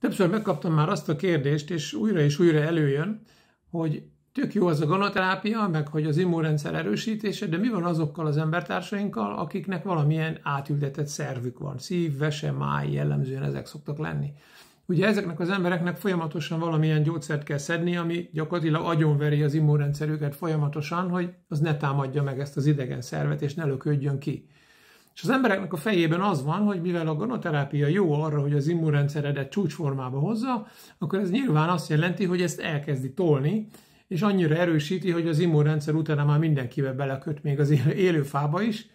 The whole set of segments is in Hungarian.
Többször megkaptam már azt a kérdést, és újra és újra előjön, hogy tök jó az a gonoterápia, meg hogy az immunrendszer erősítése, de mi van azokkal az embertársainkkal, akiknek valamilyen átültetett szervük van? Szív, vese, máj, jellemzően ezek szoktak lenni. Ugye ezeknek az embereknek folyamatosan valamilyen gyógyszert kell szedni, ami gyakorlatilag agyonveri az immunrendszerüket folyamatosan, hogy az ne támadja meg ezt az idegen szervet, és ne löködjön ki. És az embereknek a fejében az van, hogy mivel a gonoterápia jó arra, hogy az immunrendszeredet csúcsformába hozza, akkor ez nyilván azt jelenti, hogy ezt elkezdi tolni, és annyira erősíti, hogy az immunrendszer utána már mindenkivel beleköt, még az élő fába is.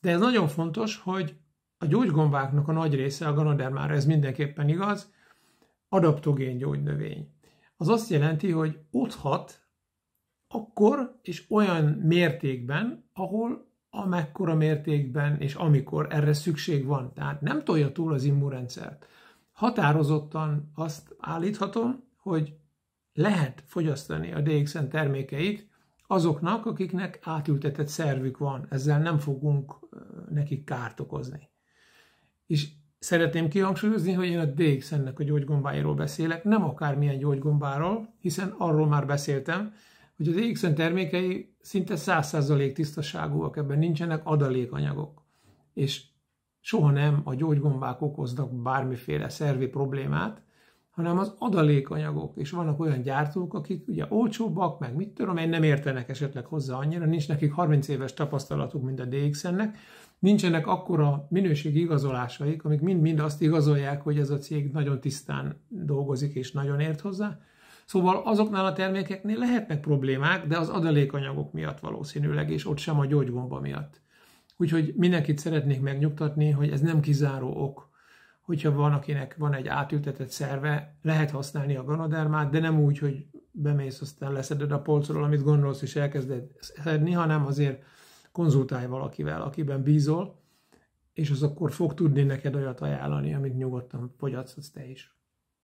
De ez nagyon fontos, hogy a gyógygombáknak a nagy része, a ganodermára, ez mindenképpen igaz, adaptogén gyógynövény. Az azt jelenti, hogy hat, akkor és olyan mértékben, ahol amekkora mértékben és amikor erre szükség van. Tehát nem tolja túl az immunrendszert. Határozottan azt állíthatom, hogy lehet fogyasztani a DXN termékeit azoknak, akiknek átültetett szervük van. Ezzel nem fogunk nekik kárt okozni. És szeretném kihangsúlyozni, hogy én a DXN-nek a gyógygombáiról beszélek, nem akármilyen gyógygombáról, hiszen arról már beszéltem, hogy az EXN termékei szinte 100% tisztaságúak, ebben nincsenek adalékanyagok, és soha nem a gyógygombák okoznak bármiféle szervi problémát, hanem az adalékanyagok, és vannak olyan gyártók, akik ugye olcsóbbak, meg mit tudom én, nem értenek esetleg hozzá annyira, nincs nekik 30 éves tapasztalatuk, mint a DXN-nek, nincsenek akkora minőségi igazolásaik, amik mind-mind azt igazolják, hogy ez a cég nagyon tisztán dolgozik és nagyon ért hozzá, Szóval azoknál a termékeknél lehetnek problémák, de az adalékanyagok miatt valószínűleg, és ott sem a gyógygomba miatt. Úgyhogy mindenkit szeretnék megnyugtatni, hogy ez nem kizáró ok. Hogyha van, akinek van egy átültetett szerve, lehet használni a ganodermát, de nem úgy, hogy bemész, aztán leszeded a polcról, amit gondolsz, és elkezded szedni, hanem azért konzultálj valakivel, akiben bízol, és az akkor fog tudni neked olyat ajánlani, amit nyugodtan fogyaszthatsz te is.